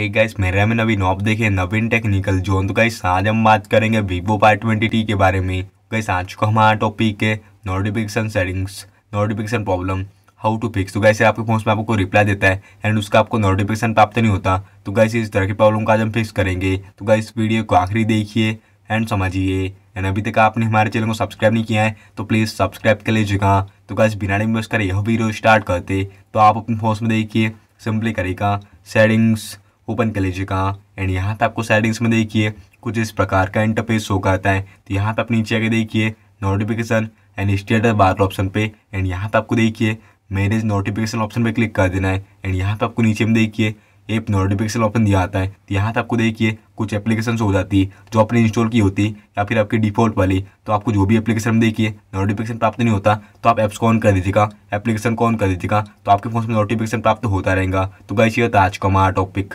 एक गाइस मेरा में नवीन आप देखे नवीन टेक्निकल जोन तो गाइस आज हम बात करेंगे वीवो पार ट्वेंटी टी के बारे में गाइस आज को हमारा टॉपिक है notification settings notification problem how to fix तो गाइस आपके फोन में आपको रिप्लाई देता है एंड उसका आपको नोटिफिकेशन प्राप्त नहीं होता तो गाइस इस तरह की प्रॉब्लम को आज हम फिक्स करेंगे तो गाइस वीडियो को आखिरी देखिए एंड समझिए एंड अभी तक आपने हमारे चैनल को सब्सक्राइब नहीं किया है तो प्लीज़ सब्सक्राइब कर लीजिएगा तो गाइस बिना टाइम कर यह वीडियो स्टार्ट करते तो आप अपने फोन में देखिए सिंपली करेगा सेटिंग्स ओपन कर लीजिएगा एंड यहाँ पे आपको सेटिंग्स में देखिए कुछ इस प्रकार का इंटरफेस शो करता है तो यहाँ पे आप नीचे आगे देखिए notification and status bar option पे एंड यहाँ पे आपको देखिए मैनेज नोटिफिकेशन ऑप्शन पे क्लिक कर देना है एंड यहाँ पे आपको नीचे में देखिए एप नोटिफिकेशन ऑप्शन दिया आता है तो यहाँ पे आपको देखिए कुछ एप्लीकेशन हो जाती है जो आपने इंस्टॉल की होती या फिर आपकी डिफॉल्ट वाली तो आपको जो भी एप्लीकेशन में देखिए नोटिफिकेशन प्राप्त नहीं होता तो आप ऐप्स को ऑन कर दीजिएगा एप्लीकेशन को ऑन कर दीजिएगा तो आपके फोन में नोटिफिकेशन प्राप्त होता रहेगा तो गाइस ये था आज का हमारा टॉपिक